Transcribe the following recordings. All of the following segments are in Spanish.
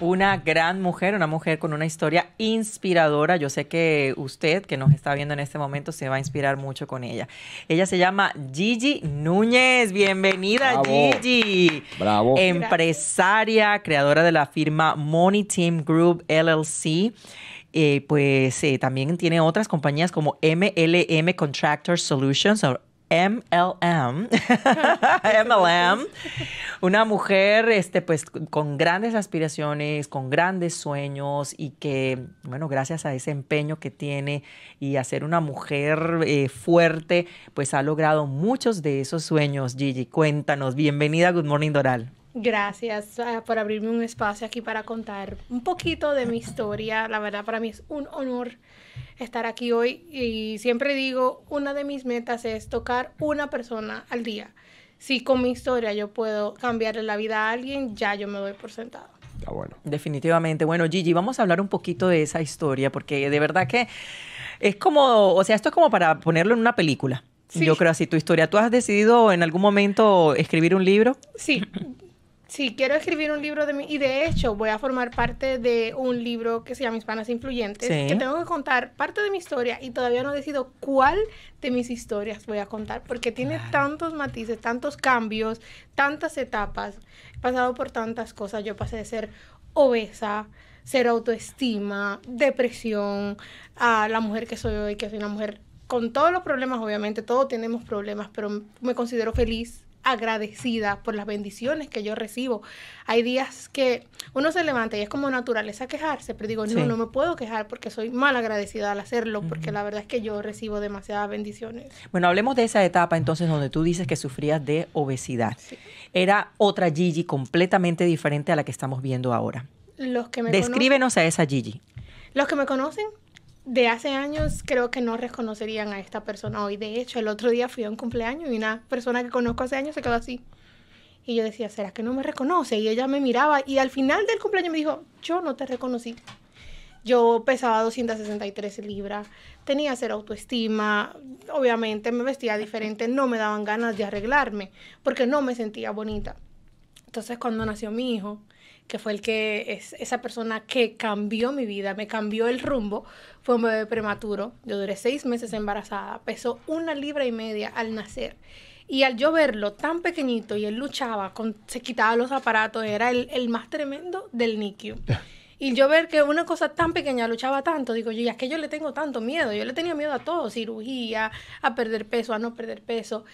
una gran mujer, una mujer con una historia inspiradora. Yo sé que usted que nos está viendo en este momento se va a inspirar mucho con ella. Ella se llama Gigi Núñez. Bienvenida, Gigi. Bravo. Empresaria, creadora de la firma Money Team Group LLC. Eh, pues eh, también tiene otras compañías como MLM Contractor Solutions, MLM, MLM, una mujer este, pues, con grandes aspiraciones, con grandes sueños y que, bueno, gracias a ese empeño que tiene y a ser una mujer eh, fuerte, pues ha logrado muchos de esos sueños. Gigi, cuéntanos, bienvenida Good Morning Doral. Gracias ah, por abrirme un espacio aquí para contar un poquito de mi historia. La verdad, para mí es un honor estar aquí hoy y siempre digo, una de mis metas es tocar una persona al día. Si con mi historia yo puedo cambiar la vida a alguien, ya yo me doy por sentado. Ah, bueno. Definitivamente. Bueno, Gigi, vamos a hablar un poquito de esa historia porque de verdad que es como, o sea, esto es como para ponerlo en una película. Yo creo así tu historia. ¿Tú has decidido en algún momento escribir un libro? Sí, Sí, quiero escribir un libro de mí y de hecho voy a formar parte de un libro que se llama Hispanas Influyentes, que tengo que contar parte de mi historia y todavía no he decidido cuál de mis historias voy a contar porque tiene tantos matices, tantos cambios, tantas etapas, he pasado por tantas cosas, yo pasé de ser obesa, ser autoestima, depresión, a la mujer que soy hoy, que soy una mujer con todos los problemas, obviamente, todos tenemos problemas, pero me considero feliz agradecida por las bendiciones que yo recibo. Hay días que uno se levanta y es como naturaleza quejarse, pero digo, no, no me puedo quejar porque soy mal agradecida al hacerlo, porque la verdad es que yo recibo demasiadas bendiciones. Bueno, hablemos de esa etapa entonces donde tú dices que sufrías de obesidad. Era otra Gigi completamente diferente a la que estamos viendo ahora. Los Descríbenos a esa Gigi. Los que me conocen de hace años creo que no reconocerían a esta persona hoy. De hecho, el otro día fui a un cumpleaños y una persona que conozco hace años se quedó así. Y yo decía, ¿será que no me reconoce? Y ella me miraba y al final del cumpleaños me dijo, yo no te reconocí. Yo pesaba 263 libras, tenía cero autoestima, obviamente me vestía diferente, no me daban ganas de arreglarme porque no me sentía bonita. Entonces cuando nació mi hijo, que fue el que es esa persona que cambió mi vida, me cambió el rumbo, fue un bebé prematuro. Yo duré seis meses embarazada, pesó una libra y media al nacer. Y al yo verlo tan pequeñito y él luchaba, con, se quitaba los aparatos, era el, más tremendo del NICU. Y yo ver que una cosa tan pequeña luchaba tanto, digo yo, y es que yo le tengo tanto miedo, yo le tenía miedo a todo, cirugía, a perder peso, a no perder peso.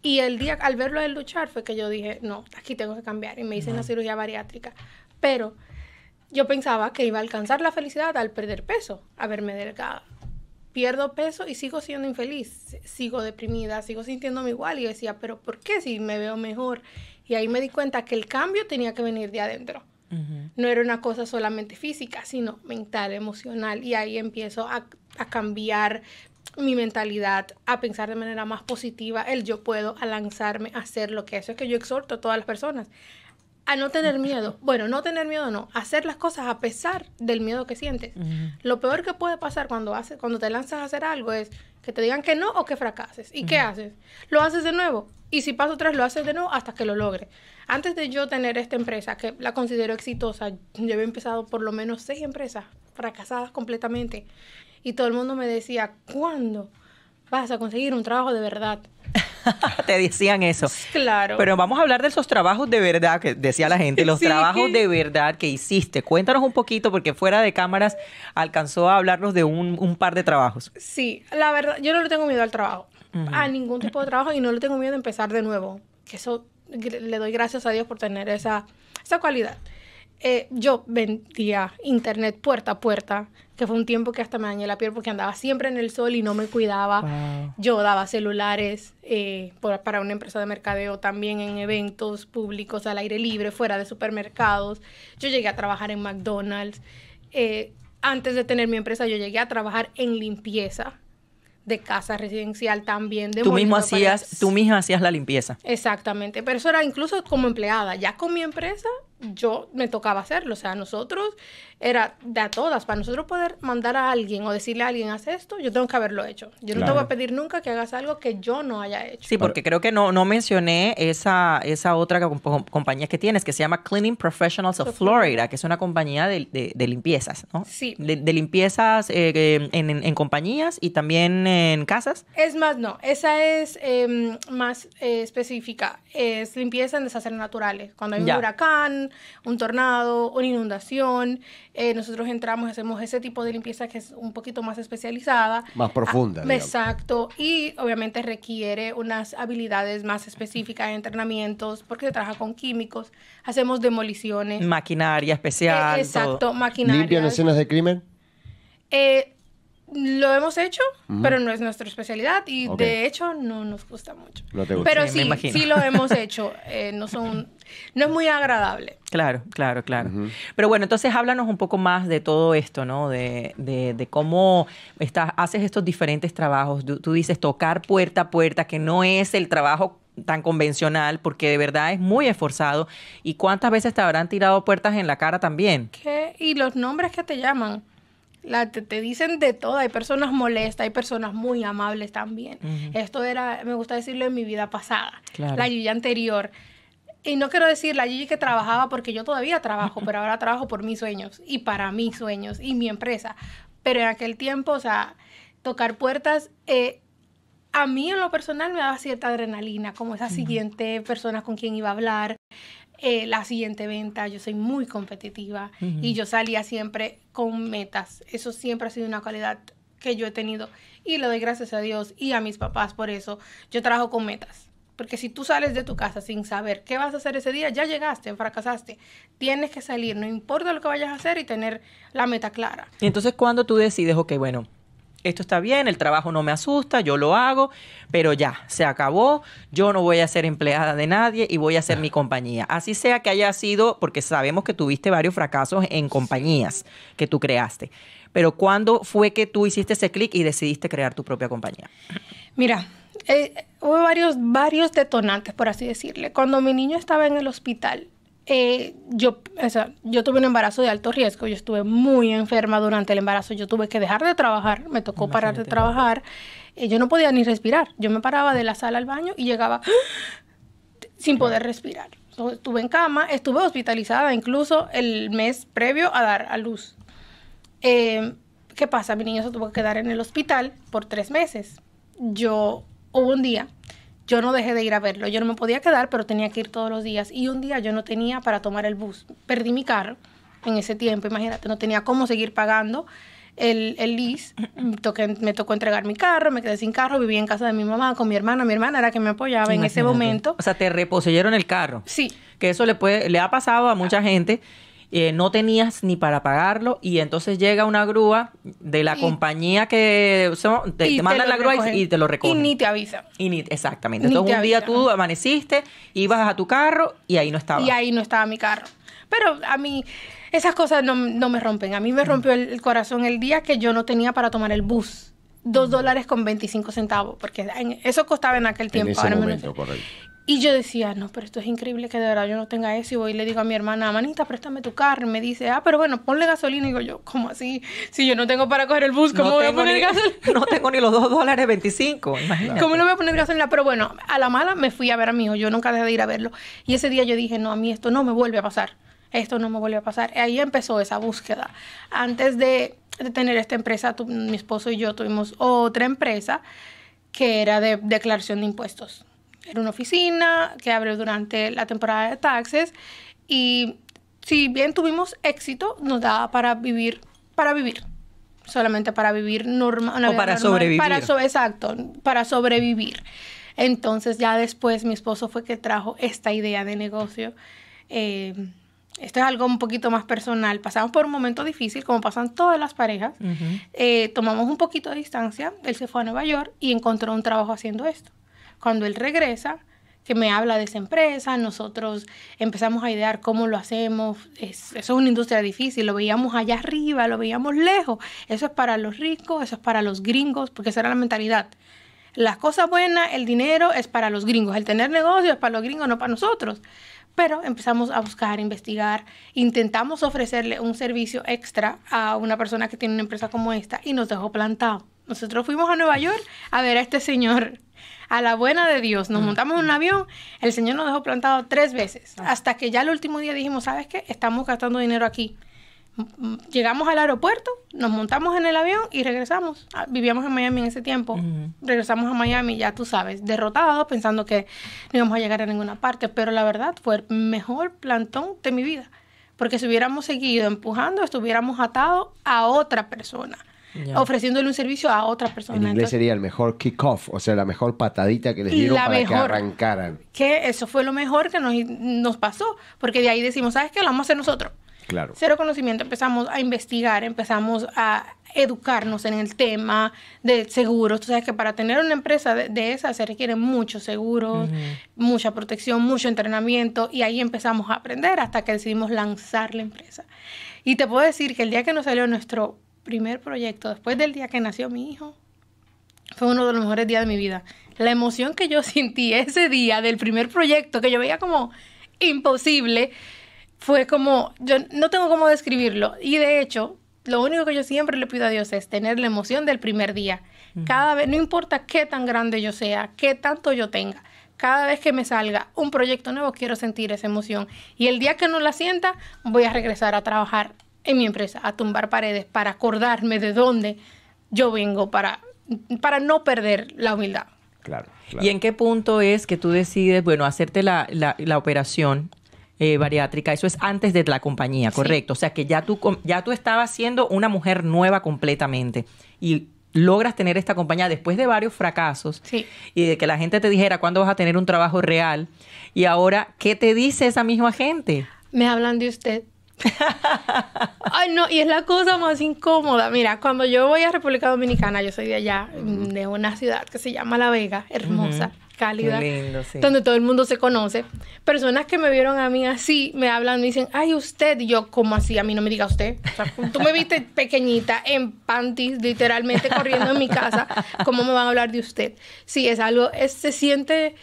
Y el día, al verlo él luchar, fue que yo dije, no, aquí tengo que cambiar. Y me hice una cirugía bariátrica pero yo pensaba que iba a alcanzar la felicidad al perder peso, a verme delgada. Pierdo peso y sigo siendo infeliz, sigo deprimida, sigo sintiéndome igual y decía, pero ¿por qué si me veo mejor? Y ahí me di cuenta que el cambio tenía que venir de adentro. No era una cosa solamente física, sino mental, emocional. Y ahí empiezo a, cambiar mi mentalidad, a pensar de manera más positiva, el yo puedo, a lanzarme, a hacer lo que eso es que yo exhorto a todas las personas, no tener miedo. Bueno, no tener miedo no, hacer las cosas a pesar del miedo que sientes. Lo peor que puede pasar cuando, haces, cuando te lanzas a hacer algo es que te digan que no o que fracases. ¿Y qué haces? Lo haces de nuevo. Y si paso tres, lo haces de nuevo hasta que lo logres. Antes de yo tener esta empresa, que la considero exitosa, yo había empezado por lo menos seis empresas fracasadas completamente. Y todo el mundo me decía, ¿cuándo? vas a conseguir un trabajo de verdad. te decían eso. Claro. Pero vamos a hablar de esos trabajos de verdad que decía la gente, los trabajos de verdad que hiciste. Cuéntanos un poquito, porque fuera de cámaras alcanzó a hablarnos de un, par de trabajos. Sí, la verdad, yo no le tengo miedo al trabajo, a ningún tipo de trabajo y no le tengo miedo a empezar de nuevo. Eso le doy gracias a Dios por tener esa, esa cualidad. Eh, yo vendía internet puerta a puerta, que fue un tiempo que hasta me dañé la piel porque andaba siempre en el sol y no me cuidaba. Yo daba celulares eh, para una empresa de mercadeo también en eventos públicos al aire libre, fuera de supermercados. Yo llegué a trabajar en McDonald's. Eh, antes de tener mi empresa, yo llegué a trabajar en limpieza de casa residencial también. De tú tú misma hacías la limpieza. Exactamente, pero eso era incluso como empleada. Ya con mi empresa yo me tocaba hacerlo. O sea, nosotros era de a todas. Para nosotros poder mandar a alguien o decirle a alguien, haz esto, yo tengo que haberlo hecho. Yo no te voy a pedir nunca que hagas algo que yo no haya hecho. Sí, porque creo que no, no mencioné esa, esa otra compañía que tienes que se llama Cleaning Professionals of Florida, que es una compañía de, de, limpiezas, ¿no? Sí. De, limpiezas eh, en, compañías y también en casas. Es más, no. Esa es em, más eh, específica. Es limpieza en desastres naturales. Cuando hay un huracán, un tornado, una inundación. Eh, nosotros entramos y hacemos ese tipo de limpieza que es un poquito más especializada. Más ah, profunda. exacto. Y obviamente requiere unas habilidades más específicas, entrenamientos, porque se trabaja con químicos. Hacemos demoliciones. Maquinaria especial. Eh, exacto, maquinaria. ¿Limpian escenas de crimen? Eh, lo hemos hecho, pero no es nuestra especialidad y de hecho no nos gusta mucho. Pero sí, sí, lo hemos hecho. Eh, no, son, no es muy agradable. Claro, claro, claro. Pero bueno, entonces háblanos un poco más de todo esto, ¿no? De, de, de cómo estás, haces estos diferentes trabajos. Tú, tú dices tocar puerta a puerta, que no es el trabajo tan convencional, porque de verdad es muy esforzado. ¿Y cuántas veces te habrán tirado puertas en la cara también? ¿Qué? Y los nombres que te llaman te, dicen de todo, hay personas molestas, hay personas muy amables también. Esto era, me gusta decirlo, en mi vida pasada, la Gigi anterior. Y no quiero decir la Gigi que trabajaba porque yo todavía trabajo, pero ahora trabajo por mis sueños y para mis sueños y mi empresa. Pero en aquel tiempo, o sea, tocar puertas, eh, a mí en lo personal me daba cierta adrenalina, como esa siguiente persona con quien iba a hablar, eh, la siguiente venta, yo soy muy competitiva y yo salía siempre con metas. Eso siempre ha sido una cualidad que yo he tenido y le doy gracias a Dios y a mis papás por eso. Yo trabajo con metas. Porque si tú sales de tu casa sin saber qué vas a hacer ese día, ya llegaste, fracasaste. Tienes que salir, no importa lo que vayas a hacer y tener la meta clara. Y entonces cuando tú decides, ok, bueno, esto está bien, el trabajo no me asusta, yo lo hago, pero ya, se acabó, yo no voy a ser empleada de nadie y voy a hacer mi compañía. Así sea que haya sido, porque sabemos que tuviste varios fracasos en compañías que tú creaste, pero ¿cuándo fue que tú hiciste ese clic y decidiste crear tu propia compañía? Mira, eh, hubo varios, varios detonantes, por así decirle. Cuando mi niño estaba en el hospital, eh, yo, o sea, yo tuve un embarazo de alto riesgo, yo estuve muy enferma durante el embarazo, yo tuve que dejar de trabajar, me tocó parar de trabajar, eh, yo no podía ni respirar, yo me paraba de la sala al baño y llegaba sin poder respirar. estuve en cama, estuve hospitalizada incluso el mes previo a dar a luz. Em, ¿Qué pasa? Mi niño se tuvo que quedar en el hospital por tres meses. Yo hubo un día yo no dejé de ir a verlo. Yo no me podía quedar, pero tenía que ir todos los días. Y un día yo no tenía para tomar el bus. Perdí mi carro en ese tiempo, imagínate, no tenía cómo seguir pagando el, el lease. Me, tocó entregar mi carro, me quedé sin carro, vivía en casa de mi mamá con mi hermana. Mi hermana era que me apoyaba en ese momento. O sea, te reposeyeron el carro. Sí. Que eso le, puede, le ha pasado a mucha gente eh, no tenías ni para pagarlo y entonces llega una grúa de la compañía que te, la grúa y, te lo recogen. Y ni te avisa. Y ni, exactamente. entonces un día tú amaneciste, ibas a tu carro y ahí no estaba. Y ahí no estaba mi carro. Pero a mí esas cosas no, me rompen. A mí me mm. rompió el, corazón el día que yo no tenía para tomar el bus. Dos mm. dólares con veinticinco centavos, porque eso costaba en aquel tiempo. Y yo decía, no, pero esto es increíble que de verdad yo no tenga eso. Y voy y le digo a mi hermana, manita, préstame tu carro. Y me dice, ah, pero bueno, ponle gasolina. Y digo yo, ¿cómo así? Si yo no tengo para coger el bus, ¿cómo voy a poner gasolina? No tengo ni los dos dólares 25, imagínate. ¿Cómo no voy a poner gasolina? Pero bueno, a la mala me fui a ver a mi hijo. Yo nunca dejé de ir a verlo. Y ese día yo dije, no, a mí esto no me vuelve a pasar. Esto no me vuelve a pasar. Y Ahí empezó esa búsqueda. Antes de, tener esta empresa, mi esposo y yo tuvimos otra empresa que era de declaración de impuestos era una oficina que abrió durante la temporada de taxes y si bien tuvimos éxito, nos daba para vivir, para vivir, solamente para vivir normal. O para sobrevivir. exacto, para sobrevivir. Entonces ya después mi esposo fue que trajo esta idea de negocio. Eh, esto es algo un poquito más personal. Pasamos por un momento difícil, como pasan todas las parejas. Eh, tomamos un poquito de distancia. Él se fue a Nueva York y encontró un trabajo haciendo esto. Cuando él regresa, que me habla de esa empresa, nosotros empezamos a idear cómo lo hacemos, eso es una industria difícil, lo veíamos allá arriba, lo veíamos lejos, eso es para los ricos, eso es para los gringos, porque esa era la mentalidad. Las cosas buenas, el dinero es para los gringos, el tener negocios es para los gringos, no para nosotros. Pero empezamos a buscar, investigar, intentamos ofrecerle un servicio extra a una persona que tiene una empresa como esta y nos dejó plantado. Nosotros fuimos a Nueva York a ver a este señor a la buena de Dios, nos montamos en un avión, el Señor nos dejó plantado tres veces, ah. hasta que ya el último día dijimos, ¿sabes qué? Estamos gastando dinero aquí. Llegamos al aeropuerto, nos montamos en el avión y regresamos. Ah, vivíamos en Miami en ese tiempo. Regresamos a Miami, ya tú sabes, derrotados, pensando que no íbamos a llegar a ninguna parte. Pero la verdad fue el mejor plantón de mi vida. Porque si hubiéramos seguido empujando, estuviéramos atados a otra persona ofreciéndole un servicio a otra persona. En sería el mejor kickoff, o sea, la mejor patadita que les dieron para que arrancaran. Que eso fue lo mejor que nos, pasó, porque de ahí decimos, ¿sabes qué? Lo vamos a hacer nosotros. Claro. Cero conocimiento, empezamos a investigar, empezamos a educarnos en el tema de seguros. Tú sabes que para tener una empresa de, esa se requieren muchos seguros, mucha protección, mucho entrenamiento y ahí empezamos a aprender hasta que decidimos lanzar la empresa. Y te puedo decir que el día que nos salió nuestro primer proyecto, después del día que nació mi hijo, fue uno de los mejores días de mi vida. La emoción que yo sentí ese día del primer proyecto, que yo veía como imposible, fue como, yo no tengo cómo describirlo. Y de hecho, lo único que yo siempre le pido a Dios es tener la emoción del primer día. Cada vez, no importa qué tan grande yo sea, qué tanto yo tenga, cada vez que me salga un proyecto nuevo quiero sentir esa emoción. Y el día que no la sienta, voy a regresar a trabajar en mi empresa a tumbar paredes para acordarme de dónde yo vengo para, para no perder la humildad. Claro, ¿Y en qué punto es que tú decides, bueno, hacerte la, operación eh, bariátrica? Eso es antes de la compañía, ¿correcto? O sea, que ya tú, ya tú estabas siendo una mujer nueva completamente y logras tener esta compañía después de varios fracasos y de que la gente te dijera cuándo vas a tener un trabajo real y ahora, ¿qué te dice esa misma gente? Me hablan de usted Ay, no, y es la cosa más incómoda. Mira, cuando yo voy a República Dominicana, yo soy de allá, de una ciudad que se llama La Vega, hermosa, cálida, donde todo el mundo se conoce. Personas que me vieron a mí así, me hablan, me dicen, ay, usted, y yo, ¿cómo así? A mí no me diga usted. tú me viste pequeñita, en panties, literalmente corriendo en mi casa, ¿cómo me van a hablar de usted? Sí, es algo, se siente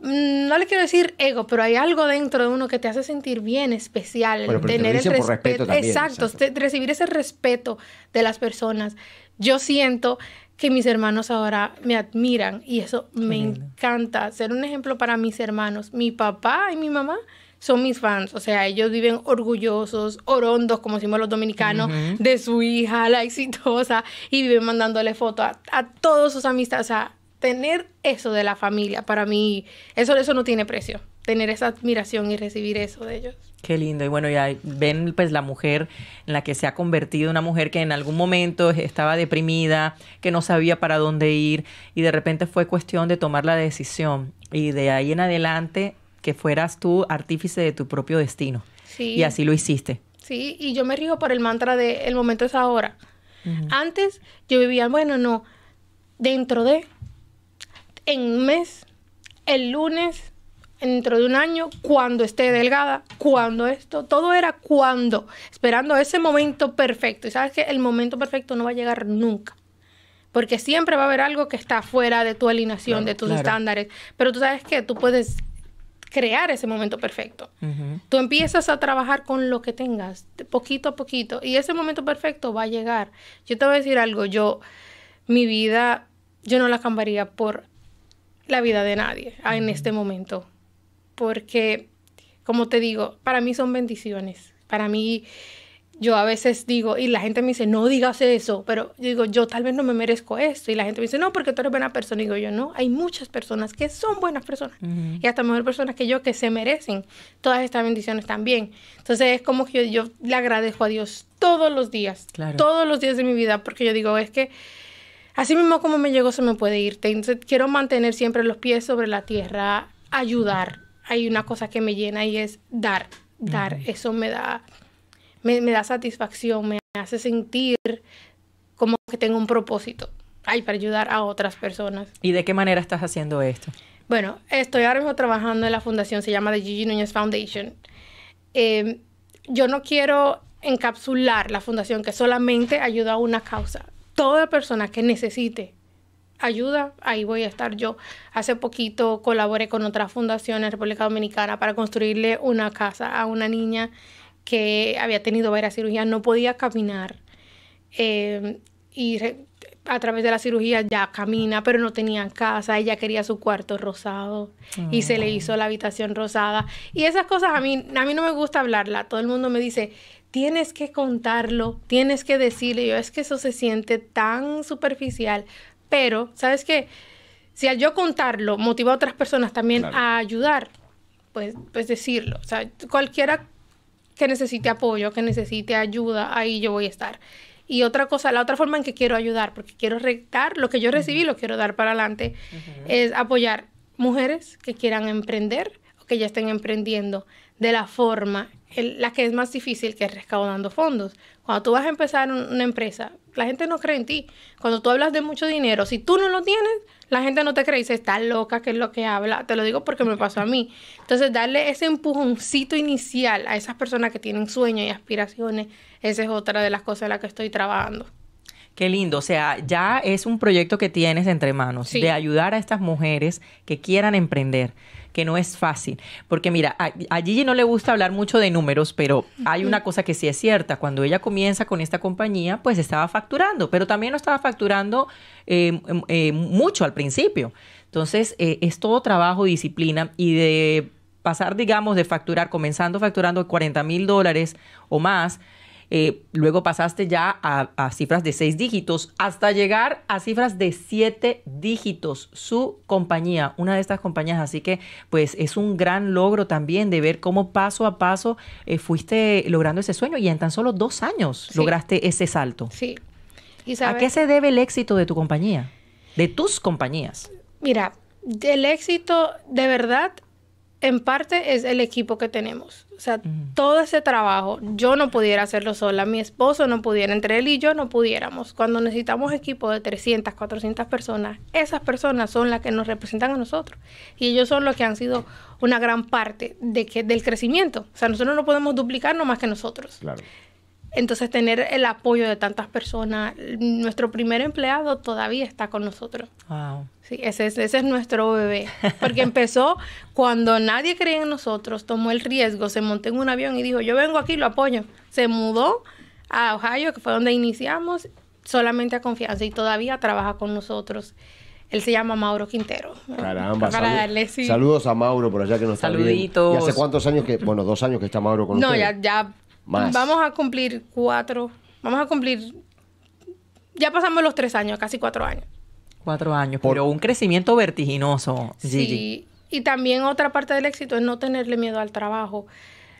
Mm, no le quiero decir ego, pero hay algo dentro de uno que te hace sentir bien especial, tener el respeto, exacto, recibir ese respeto de las personas. Yo siento que mis hermanos ahora me admiran y eso me encanta, ser un ejemplo para mis hermanos, mi papá y mi mamá. Son mis fans, o sea, ellos viven orgullosos, orondos, como decimos los dominicanos, de su hija, la exitosa, y viven mandándole fotos a, todos sus amistades. O tener eso de la familia, para mí, eso, eso no tiene precio tener esa admiración y recibir eso de ellos. Qué lindo. Y bueno, ya ven pues la mujer en la que se ha convertido, una mujer que en algún momento estaba deprimida, que no sabía para dónde ir y de repente fue cuestión de tomar la decisión y de ahí en adelante que fueras tú artífice de tu propio destino. Y así lo hiciste. Sí, y yo me río por el mantra de el momento es ahora. Antes yo vivía, bueno, no, dentro de, en un mes, el lunes, dentro de un año, cuando esté delgada, cuando esto, todo era cuando, esperando ese momento perfecto. Y sabes que el momento perfecto no va a llegar nunca. Porque siempre va a haber algo que está fuera de tu alineación, de tus estándares. Pero tú sabes que tú puedes crear ese momento perfecto. Tú empiezas a trabajar con lo que tengas, poquito a poquito, y ese momento perfecto va a llegar. Yo te voy a decir algo, yo, mi vida, yo no la cambiaría por la vida de nadie ah, en este momento, porque, como te digo, para mí son bendiciones. Para mí, yo a veces digo, y la gente me dice, no digas eso, pero yo digo, yo tal vez no me merezco esto. Y la gente me dice, no, porque tú eres buena persona. Y digo yo, no, hay muchas personas que son buenas personas y hasta mejor personas que yo que se merecen todas estas bendiciones también. Entonces es como que yo, le agradezco a Dios todos los días, todos los días de mi vida, porque yo digo, es que Así mismo como me llegó, se me puede ir. quiero mantener siempre los pies sobre la tierra, ayudar. Hay una cosa que me llena y es dar, dar. Eso me da, me, da satisfacción, me hace sentir como que tengo un propósito. para ayudar a otras personas. ¿Y de qué manera estás haciendo esto? Bueno, estoy ahora mismo trabajando en la fundación, se llama The Gigi Núñez Foundation. Em, yo no quiero encapsular la fundación que solamente ayuda a una causa toda persona que necesite ayuda, ahí voy a estar yo. Hace poquito colaboré con otra fundación en República Dominicana para construirle una casa a una niña que había tenido varias cirugías, no podía caminar. Em, y a través de la cirugía ya camina, pero no tenía casa, ella quería su cuarto rosado y se le mm. hizo la habitación rosada. Y esas cosas a mí, a mí no me gusta hablarla, todo el mundo me dice, tienes que contarlo, tienes que decirle, yo es que eso se siente tan superficial, pero, ¿sabes qué? Si al yo contarlo motiva a otras personas también a ayudar, pues, pues decirlo. O sea, cualquiera que necesite apoyo, que necesite ayuda, ahí yo voy a estar. Y otra cosa, la otra forma en que quiero ayudar, porque quiero rectar lo que yo recibí, lo quiero dar para adelante, es apoyar mujeres que quieran emprender o que ya estén emprendiendo de la forma el, la que es más difícil, que es recaudando fondos. Cuando tú vas a empezar una empresa, la gente no cree en ti. Cuando tú hablas de mucho dinero, si tú no lo tienes, la gente no te cree y dice, está loca, ¿qué es lo que habla? Te lo digo porque me pasó a mí. Entonces, darle ese empujoncito inicial a esas personas que tienen sueños y aspiraciones, esa es otra de las cosas en las que estoy trabajando. Qué lindo, o sea, ya es un proyecto que tienes entre manos de ayudar a estas mujeres que quieran emprender que no es fácil. Porque mira, a, Gigi no le gusta hablar mucho de números, pero hay una cosa que sí es cierta. Cuando ella comienza con esta compañía, pues estaba facturando, pero también no estaba facturando em, em, em, mucho al principio. Entonces, eh, es todo trabajo y disciplina y de pasar, digamos, de facturar, comenzando facturando 40 mil dólares o más, eh, luego pasaste ya a, cifras de seis dígitos, hasta llegar a cifras de siete dígitos, su compañía, una de estas compañías, así que pues es un gran logro también de ver cómo paso a paso eh, fuiste logrando ese sueño y en tan solo dos años lograste ese salto. Sí. ¿A qué se debe el éxito de tu compañía? De tus compañías. Mira, el éxito de verdad en parte es el equipo que tenemos. O sea, todo ese trabajo yo no pudiera hacerlo sola, mi esposo no pudiera, entre él y yo no pudiéramos. Cuando necesitamos equipo de 300, 400 personas, esas personas son las que nos representan a nosotros. Y ellos son los que han sido una gran parte de que, del crecimiento. O sea, nosotros no podemos duplicarnos más que nosotros. Claro. Entonces tener el apoyo de tantas personas, nuestro primer empleado todavía está con nosotros. Wow. Sí, ese es, nuestro bebé, porque empezó cuando nadie creía en nosotros, tomó el riesgo, se montó en un avión y dijo, yo vengo aquí, lo apoyo. Se mudó a Ohio, que fue donde iniciamos, solamente a confianza y todavía trabaja con nosotros. Él se llama Mauro Quintero. Caramba, saludos a Mauro por allá que nos está ¿Y hace cuántos años que, bueno, dos años que está Mauro con nosotros? No, ya, ya Vamos a cumplir cuatro. Vamos a cumplir. Ya pasamos los tres años, casi cuatro años. Cuatro años, pero un crecimiento vertiginoso. Sí. Y también otra parte del éxito es no tenerle miedo al trabajo.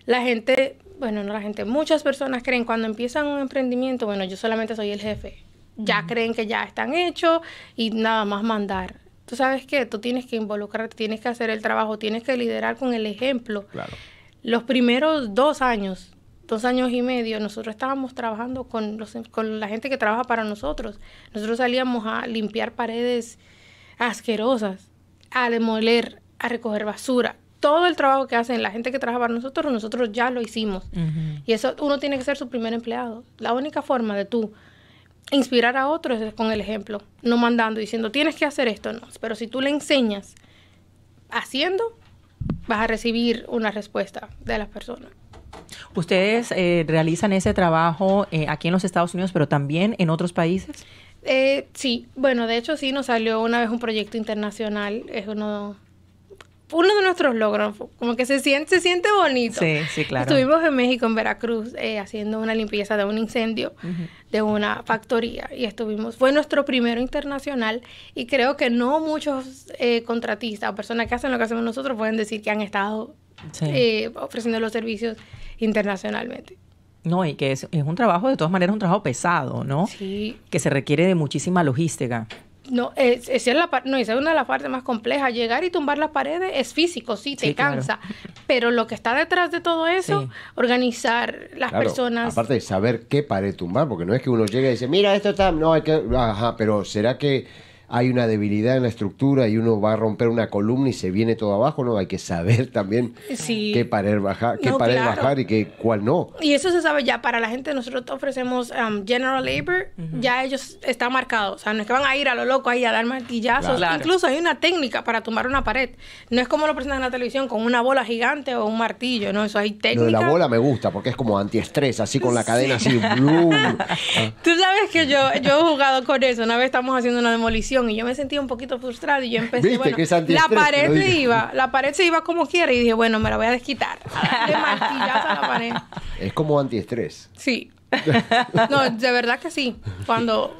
La gente, bueno, no la gente, muchas personas creen cuando empiezan un emprendimiento, bueno, yo solamente soy el jefe. Ya creen que ya están hechos y nada más mandar tú sabes que tú tienes que involucrarte, tienes que hacer el trabajo, tienes que liderar con el ejemplo. Claro. Los primeros dos años dos años y medio, nosotros estábamos trabajando con, los, con la gente que trabaja para nosotros. Nosotros salíamos a limpiar paredes asquerosas, a demoler, a recoger basura. Todo el trabajo que hacen la gente que trabaja para nosotros, nosotros ya lo hicimos. Y eso uno tiene que ser su primer empleado. La única forma de tú inspirar a otros es con el ejemplo, no mandando, diciendo tienes que hacer esto, no. Pero si tú le enseñas haciendo, vas a recibir una respuesta de las personas. ¿Ustedes eh, realizan ese trabajo eh, aquí en los Estados Unidos, pero también en otros países? Eh, sí, bueno, de hecho sí, nos salió una vez un proyecto internacional, es uno uno de nuestros logros, como que se siente, se siente bonito. Sí, sí, claro. Estuvimos en México, en Veracruz, haciendo una limpieza de un incendio de una factoría y estuvimos, fue nuestro primero internacional y creo que no muchos contratistas o personas que hacen lo que hacemos nosotros pueden decir que han estado ofreciendo los servicios internacionalmente. No, y que es, es, un trabajo, de todas maneras, un trabajo pesado, ¿no? Sí. Que se requiere de muchísima logística. No, es, es la, no, esa es una de las partes más complejas. Llegar y tumbar las paredes es físico, sí, te cansa. Pero lo que está detrás de todo eso, organizar las personas. Aparte de saber qué pared tumbar, porque no es que uno llegue y dice, mira, esto está. No, hay que. Ajá, pero ¿será que hay una debilidad en la estructura y uno va a romper una columna y se viene todo abajo, ¿no? Hay que saber también qué pared bajar, qué pared bajar y qué cuál no. Y eso se sabe ya para la gente, nosotros ofrecemos um, general labor, ya ellos están marcados, o sea, no es que van a ir a lo loco ahí a dar martillazos, incluso hay una técnica para tumbar una pared. No es como lo presentan en la televisión con una bola gigante o un martillo, no, eso hay técnica. la bola me gusta porque es como antiestrés, así con la cadena así. Tú sabes que yo yo he jugado con eso, una vez estamos haciendo una demolición y yo me sentía un poquito frustrada y yo empecé, bueno, la pared se iba, la pared se iba como quiera y dije, bueno, me la voy a desquitar. Le a la pared. Es como antiestrés. Sí. No, de verdad que sí. Cuando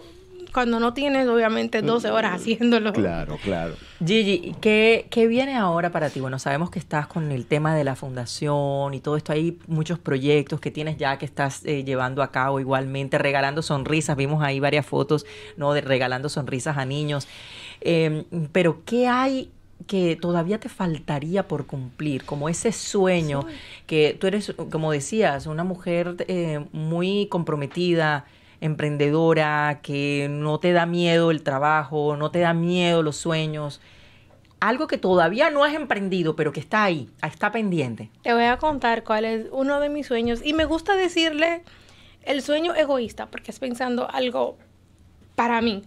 cuando no tienes obviamente 12 horas mm. haciéndolo. Claro, claro. Gigi, ¿qué, viene ahora para ti? Bueno, sabemos que estás con el tema de la fundación y todo esto. Hay muchos proyectos que tienes ya que estás eh, llevando a cabo igualmente, regalando sonrisas. Vimos ahí varias fotos, ¿no? De regalando sonrisas a niños. Em, pero, ¿qué hay que todavía te faltaría por cumplir, como ese sueño que tú eres, como decías, una mujer eh, muy comprometida, emprendedora, que no te da miedo el trabajo, no te da miedo los sueños. Algo que todavía no has emprendido, pero que está ahí, está pendiente. Te voy a contar cuál es uno de mis sueños. Y me gusta decirle el sueño egoísta, porque es pensando algo para mí.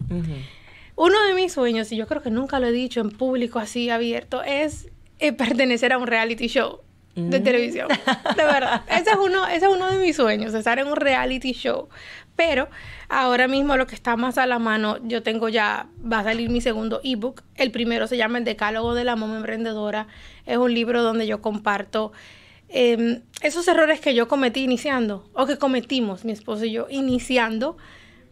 Uno de mis sueños, y yo creo que nunca lo he dicho en público así abierto, es eh, pertenecer a un reality show de mm. televisión. De verdad. Ese es, uno, ese es uno de mis sueños, estar en un reality show pero ahora mismo lo que está más a la mano, yo tengo ya, va a salir mi segundo ebook. El primero se llama El Decálogo de la Moma Emprendedora. Es un libro donde yo comparto em, esos errores que yo cometí iniciando, o que cometimos mi esposo y yo iniciando,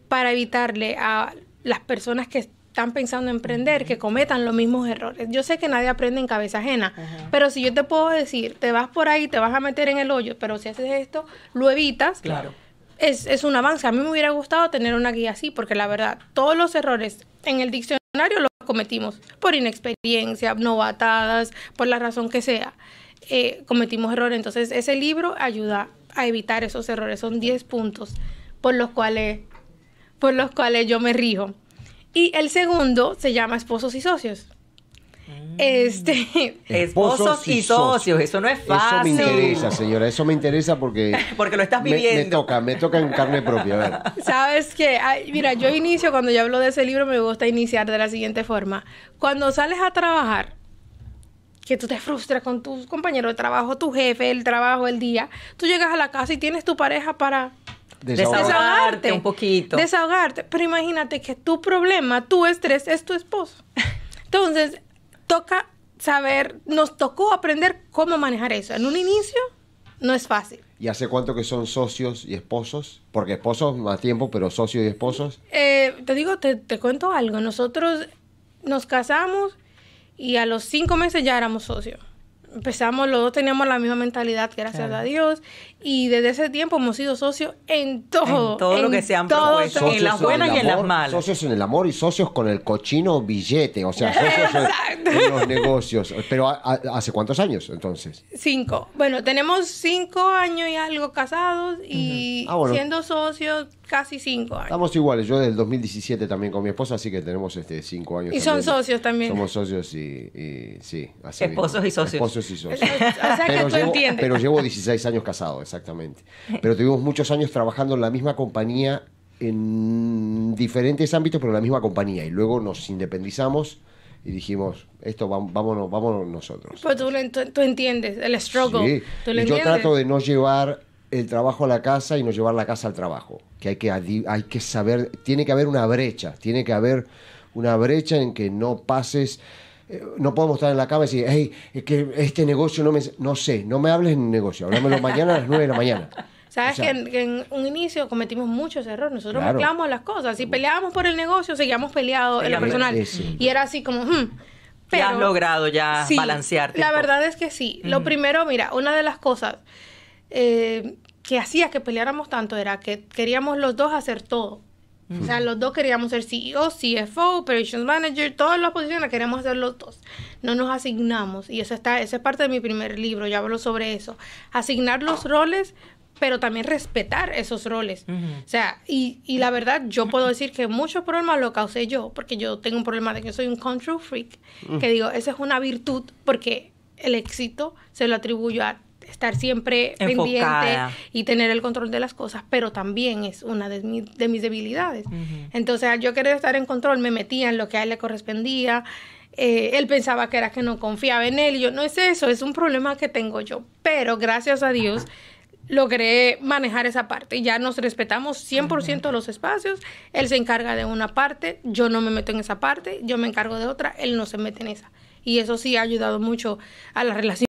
para evitarle a las personas que están pensando en emprender que cometan los mismos errores. Yo sé que nadie aprende en cabeza ajena, pero si yo te puedo decir, te vas por ahí, te vas a meter en el hoyo, pero si haces esto, lo evitas. Claro es, es un avance. A mí me hubiera gustado tener una guía así, porque la verdad, todos los errores en el diccionario los cometimos por inexperiencia, novatadas, por la razón que sea. Eh, cometimos errores. Entonces, ese libro ayuda a evitar esos errores. Son 10 puntos por los cuales, por los cuales yo me rijo. Y el segundo se llama Esposos y Socios. Este, esposos y socios, eso no es fácil. Eso me interesa, señora, eso me interesa porque porque lo estás viviendo. Me, toca, me toca en carne propia, a Sabes que, mira, yo inicio cuando yo hablo de ese libro me gusta iniciar de la siguiente forma. Cuando sales a trabajar, que tú te frustras con tus compañeros de trabajo, tu jefe, el trabajo, el día, tú llegas a la casa y tienes tu pareja para desahogarte, un poquito. Desahogarte. Pero imagínate que tu problema, tu estrés es tu esposo. Entonces, toca saber, nos tocó aprender cómo manejar eso. En un inicio no es fácil. ¿Y hace cuánto que son socios y esposos? Porque esposos más tiempo, pero socios y esposos. Eh, te digo, te, te cuento algo. Nosotros nos casamos y a los cinco meses ya éramos socios empezamos, los dos teníamos la misma mentalidad, gracias a Dios, y desde ese tiempo hemos sido socios en todo. En todo lo que se han propuesto, en las buenas y en las malas. Socios en el amor y socios con el cochino billete, o sea, socios en, los negocios. Pero ¿hace cuántos años entonces? Cinco. Bueno, tenemos cinco años y algo casados y ah, siendo socios casi cinco años. Estamos iguales, yo desde el 2017 también con mi esposa, así que tenemos este cinco años. Y son socios también. Somos socios y, sí, así Esposos y socios. Esposos y socios. o sea que pero tú llevo, entiendes. Pero llevo 16 años casado, exactamente. Pero tuvimos muchos años trabajando en la misma compañía en diferentes ámbitos, pero en la misma compañía. Y luego nos independizamos y dijimos, esto vámonos, nosotros. Pero tú, tú, entiendes el struggle. Sí. yo trato de no llevar el trabajo a la casa y no llevar la casa al trabajo. Que hay que, hay que saber, tiene que haber una brecha, tiene que haber una brecha en que no pases eh, no podemos estar en la cama y decir, hey, es que este negocio no me... No sé, no me hables en negocio, hablámelo mañana a las 9 de la mañana. Sabes que, en, un inicio cometimos muchos errores, nosotros mezclamos las cosas, si peleábamos por el negocio, seguíamos peleados en lo personal. Y era así como, hmm, pero... Ya has logrado ya balancearte. La verdad es que sí. Lo primero, mira, una de las cosas eh, que hacía que peleáramos tanto era que queríamos los dos hacer todo. O sea, los dos queríamos ser CEO, CFO, Operations Manager, todas las posiciones queríamos hacer los dos. No nos asignamos. Y eso está, esa es parte de mi primer libro, ya hablo sobre eso. Asignar los roles, pero también respetar esos roles. O sea, y, y, la verdad, yo puedo decir que muchos problemas lo causé yo, porque yo tengo un problema de que soy un control freak, que digo, esa es una virtud, porque el éxito se lo atribuyo a estar siempre pendiente y tener el control de las cosas, pero también es una de, mis debilidades. Entonces, yo quería estar en control, me metía en lo que a él le correspondía. Eh, él pensaba que era que no confiaba en él. Y yo, no es eso, es un problema que tengo yo. Pero gracias a Dios logré manejar esa parte. Ya nos respetamos 100% los espacios. Él se encarga de una parte, yo no me meto en esa parte, yo me encargo de otra, él no se mete en esa. Y eso sí ha ayudado mucho a la relación.